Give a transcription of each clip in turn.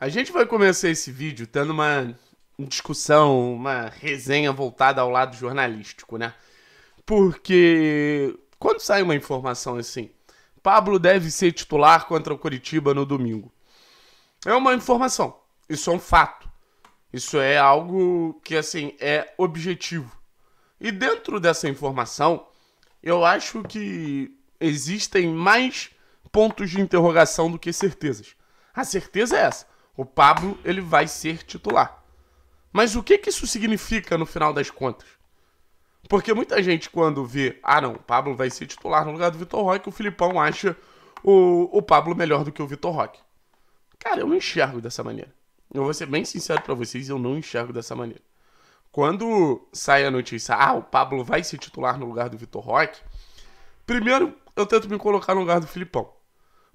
A gente vai começar esse vídeo tendo uma discussão, uma resenha voltada ao lado jornalístico, né? Porque quando sai uma informação assim, Pablo deve ser titular contra o Curitiba no domingo. É uma informação, isso é um fato. Isso é algo que assim é objetivo. E dentro dessa informação, eu acho que existem mais pontos de interrogação do que certezas. A certeza é essa o Pablo ele vai ser titular. Mas o que, que isso significa no final das contas? Porque muita gente, quando vê, ah não, o Pablo vai ser titular no lugar do Vitor Roque, o Filipão acha o, o Pablo melhor do que o Vitor Roque. Cara, eu não enxergo dessa maneira. Eu vou ser bem sincero para vocês, eu não enxergo dessa maneira. Quando sai a notícia, ah, o Pablo vai ser titular no lugar do Vitor Roque, primeiro eu tento me colocar no lugar do Filipão.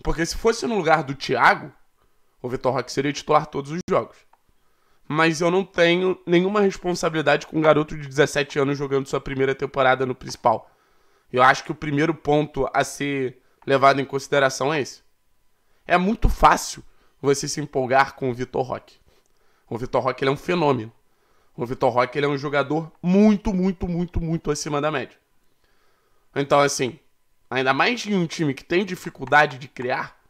Porque se fosse no lugar do Thiago, o Vitor Roque seria titular todos os jogos. Mas eu não tenho nenhuma responsabilidade com um garoto de 17 anos jogando sua primeira temporada no principal. Eu acho que o primeiro ponto a ser levado em consideração é esse. É muito fácil você se empolgar com o Vitor Roque. O Vitor Roque é um fenômeno. O Vitor Roque é um jogador muito, muito, muito, muito acima da média. Então, assim, ainda mais em um time que tem dificuldade de criar,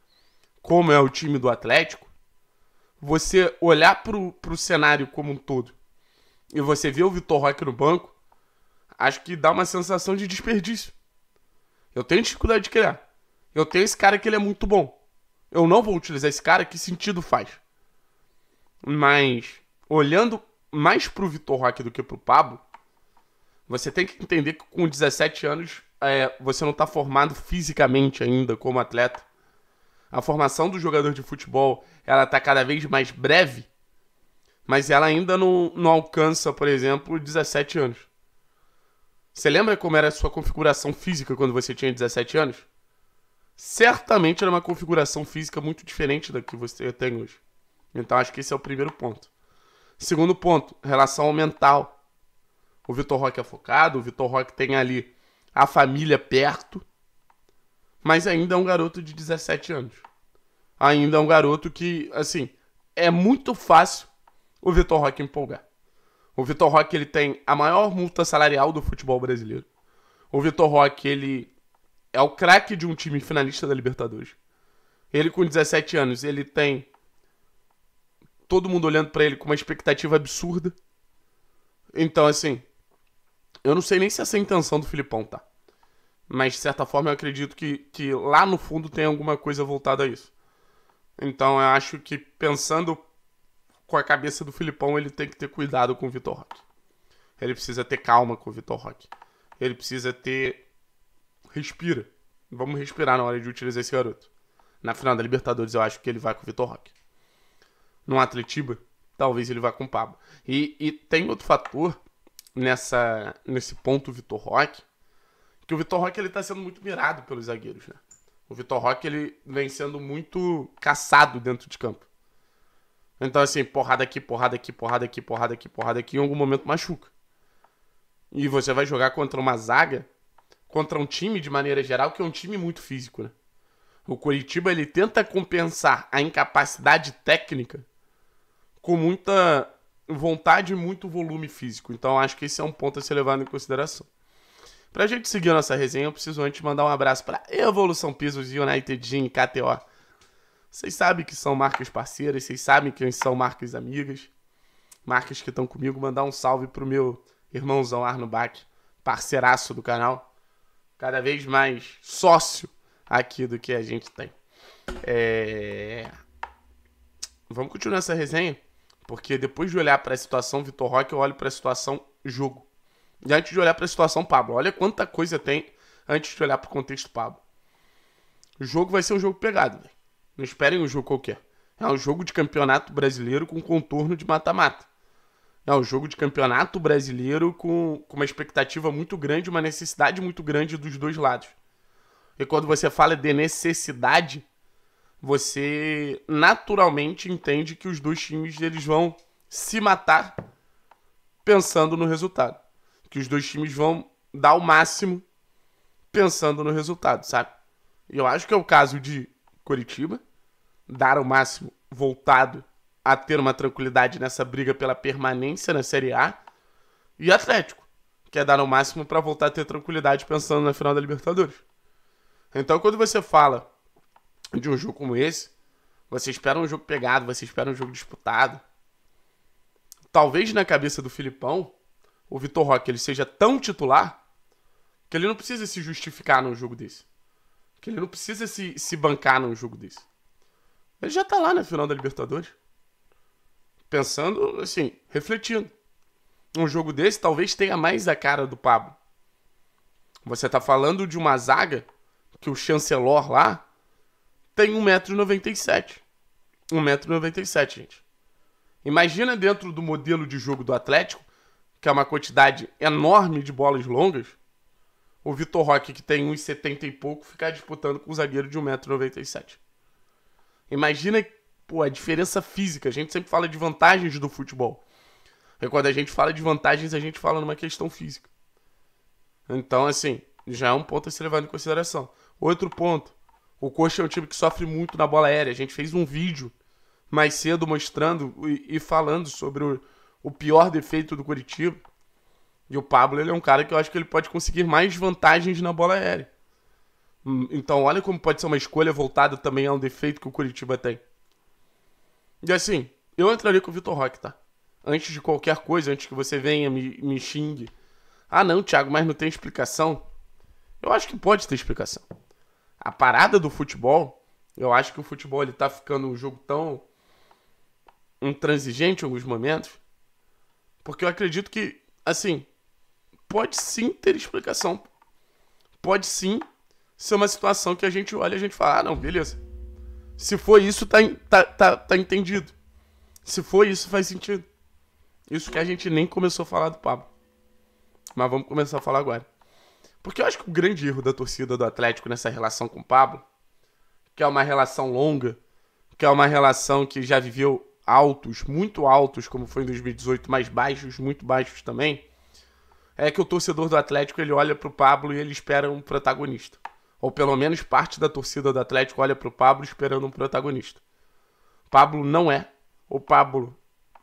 como é o time do Atlético, você olhar pro, pro cenário como um todo e você ver o Vitor Roque no banco, acho que dá uma sensação de desperdício. Eu tenho dificuldade de criar. Eu tenho esse cara que ele é muito bom. Eu não vou utilizar esse cara, que sentido faz? Mas, olhando mais pro Vitor Roque do que pro Pablo, você tem que entender que com 17 anos é, você não está formado fisicamente ainda como atleta a formação do jogador de futebol ela está cada vez mais breve, mas ela ainda não, não alcança, por exemplo, 17 anos. Você lembra como era a sua configuração física quando você tinha 17 anos? Certamente era uma configuração física muito diferente da que você tem hoje. Então acho que esse é o primeiro ponto. Segundo ponto, relação ao mental. O Vitor Roque é focado, o Vitor Roque tem ali a família perto, mas ainda é um garoto de 17 anos ainda é um garoto que, assim, é muito fácil o Vitor Roque empolgar. O Vitor Roque ele tem a maior multa salarial do futebol brasileiro. O Vitor Roque ele é o craque de um time finalista da Libertadores. Ele com 17 anos, ele tem todo mundo olhando para ele com uma expectativa absurda. Então assim, eu não sei nem se essa é a intenção do Filipão, tá? Mas de certa forma eu acredito que, que lá no fundo tem alguma coisa voltada a isso. Então eu acho que pensando com a cabeça do Filipão, ele tem que ter cuidado com o Vitor Roque. Ele precisa ter calma com o Vitor Roque. Ele precisa ter. Respira. Vamos respirar na hora de utilizar esse garoto. Na final da Libertadores, eu acho que ele vai com o Vitor Roque. No Atletiba, talvez ele vá com o Pablo. E, e tem outro fator nessa, nesse ponto, Vitor Roque, que o Vitor Roque ele tá sendo muito mirado pelos zagueiros, né? O Vitor Roque, ele vem sendo muito caçado dentro de campo. Então, assim, porrada aqui, porrada aqui, porrada aqui, porrada aqui, porrada aqui, em algum momento machuca. E você vai jogar contra uma zaga, contra um time, de maneira geral, que é um time muito físico, né? O Curitiba, ele tenta compensar a incapacidade técnica com muita vontade e muito volume físico. Então, acho que esse é um ponto a ser levado em consideração. Pra gente seguir a nossa resenha, eu preciso antes mandar um abraço pra Evolução Pisos United Gym KTO. Vocês sabem que são marcas parceiras, vocês sabem que são marcas amigas, marcas que estão comigo. Mandar um salve pro meu irmãozão Arno Bach, parceiraço do canal. Cada vez mais sócio aqui do que a gente tem. É... Vamos continuar essa resenha, porque depois de olhar para a situação Vitor Roque, eu olho para a situação jogo. E antes de olhar para a situação, Pablo, olha quanta coisa tem antes de olhar para o contexto, Pablo. O jogo vai ser um jogo pegado, véio. Não esperem um jogo qualquer. É um jogo de campeonato brasileiro com contorno de mata-mata. É um jogo de campeonato brasileiro com, com uma expectativa muito grande, uma necessidade muito grande dos dois lados. E quando você fala de necessidade, você naturalmente entende que os dois times eles vão se matar pensando no resultado que os dois times vão dar o máximo pensando no resultado, sabe? Eu acho que é o caso de Curitiba, dar o máximo voltado a ter uma tranquilidade nessa briga pela permanência na Série A, e Atlético, que é dar o máximo para voltar a ter tranquilidade pensando na final da Libertadores. Então, quando você fala de um jogo como esse, você espera um jogo pegado, você espera um jogo disputado. Talvez na cabeça do Filipão, o Vitor Roque ele seja tão titular que ele não precisa se justificar num jogo desse. Que ele não precisa se, se bancar num jogo desse. Ele já tá lá na final da Libertadores. Pensando, assim, refletindo. Um jogo desse talvez tenha mais a cara do Pablo. Você tá falando de uma zaga que o chancelor lá tem 1,97m. 1,97m, gente. Imagina dentro do modelo de jogo do Atlético que é uma quantidade enorme de bolas longas, o Vitor Roque, que tem uns 70 e pouco, ficar disputando com um zagueiro de 1,97m. Imagina pô, a diferença física. A gente sempre fala de vantagens do futebol. E quando a gente fala de vantagens, a gente fala numa questão física. Então, assim, já é um ponto a ser levado em consideração. Outro ponto. O Coxa é um time que sofre muito na bola aérea. A gente fez um vídeo mais cedo mostrando e, e falando sobre o, o pior defeito do Curitiba. E o Pablo ele é um cara que eu acho que ele pode conseguir mais vantagens na bola aérea. Hum, então, olha como pode ser uma escolha voltada também a um defeito que o Curitiba tem. E assim, eu entraria com o Vitor Roque, tá? Antes de qualquer coisa, antes que você venha me, me xingue. Ah, não, Thiago, mas não tem explicação. Eu acho que pode ter explicação. A parada do futebol, eu acho que o futebol ele tá ficando um jogo tão intransigente em alguns momentos porque eu acredito que, assim, pode sim ter explicação. Pode sim ser uma situação que a gente olha e a gente fala, ah, não, beleza. Se foi isso, tá, tá, tá, tá entendido. Se foi isso, faz sentido. Isso que a gente nem começou a falar do Pablo. Mas vamos começar a falar agora. Porque eu acho que o grande erro da torcida do Atlético nessa relação com o Pablo, que é uma relação longa, que é uma relação que já viveu altos, muito altos, como foi em 2018, mas baixos, muito baixos também, é que o torcedor do Atlético ele olha para o Pablo e ele espera um protagonista. Ou pelo menos parte da torcida do Atlético olha para o Pablo esperando um protagonista. Pablo não é. O Pablo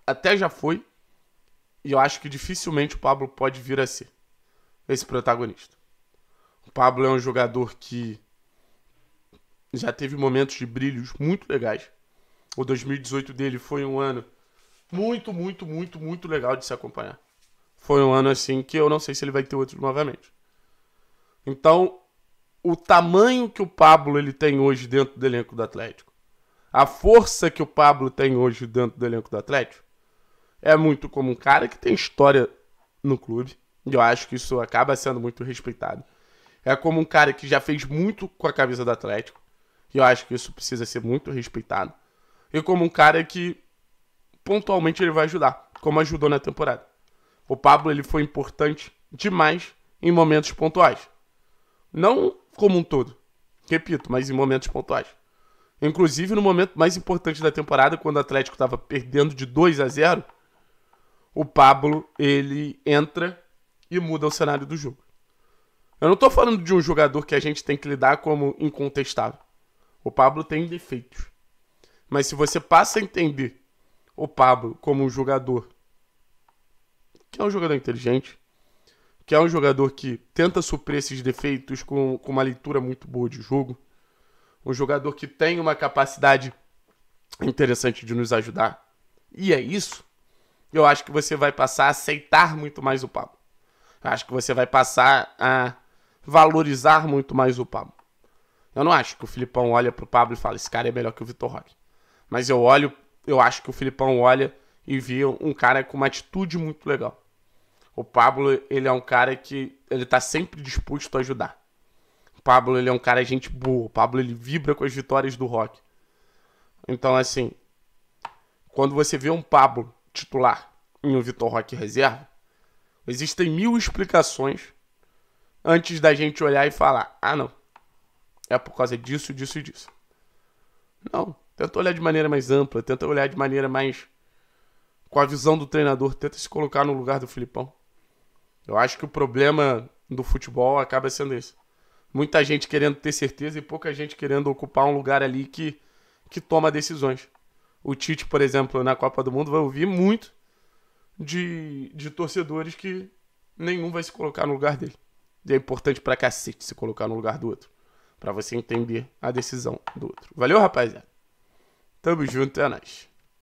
até já foi. E eu acho que dificilmente o Pablo pode vir a ser esse protagonista. O Pablo é um jogador que já teve momentos de brilhos muito legais. O 2018 dele foi um ano muito, muito, muito, muito legal de se acompanhar. Foi um ano assim que eu não sei se ele vai ter outro novamente. Então, o tamanho que o Pablo ele tem hoje dentro do elenco do Atlético, a força que o Pablo tem hoje dentro do elenco do Atlético, é muito como um cara que tem história no clube. E eu acho que isso acaba sendo muito respeitado. É como um cara que já fez muito com a camisa do Atlético. E eu acho que isso precisa ser muito respeitado e como um cara que pontualmente ele vai ajudar, como ajudou na temporada. O Pablo ele foi importante demais em momentos pontuais. Não como um todo, repito, mas em momentos pontuais. Inclusive no momento mais importante da temporada, quando o Atlético estava perdendo de 2 a 0, o Pablo ele entra e muda o cenário do jogo. Eu não estou falando de um jogador que a gente tem que lidar como incontestável. O Pablo tem defeitos. Mas se você passa a entender o Pablo como um jogador que é um jogador inteligente, que é um jogador que tenta suprir esses defeitos com, com uma leitura muito boa de jogo, um jogador que tem uma capacidade interessante de nos ajudar. E é isso. Eu acho que você vai passar a aceitar muito mais o Pablo. Eu acho que você vai passar a valorizar muito mais o Pablo. Eu não acho que o Filipão olha pro Pablo e fala: esse cara é melhor que o Vitor Roque. Mas eu olho, eu acho que o Filipão olha e vê um cara com uma atitude muito legal. O Pablo, ele é um cara que ele tá sempre disposto a ajudar. O Pablo, ele é um cara gente boa. O Pablo, ele vibra com as vitórias do rock. Então, assim, quando você vê um Pablo titular em um Vitor Rock reserva, existem mil explicações antes da gente olhar e falar: ah, não, é por causa disso, disso e disso. Não. Tenta olhar de maneira mais ampla, tenta olhar de maneira mais. com a visão do treinador, tenta se colocar no lugar do Filipão. Eu acho que o problema do futebol acaba sendo esse. Muita gente querendo ter certeza e pouca gente querendo ocupar um lugar ali que, que toma decisões. O Tite, por exemplo, na Copa do Mundo, vai ouvir muito de, de torcedores que nenhum vai se colocar no lugar dele. E é importante pra cacete se colocar no lugar do outro. para você entender a decisão do outro. Valeu, rapaziada! Tamo junto, é nóis.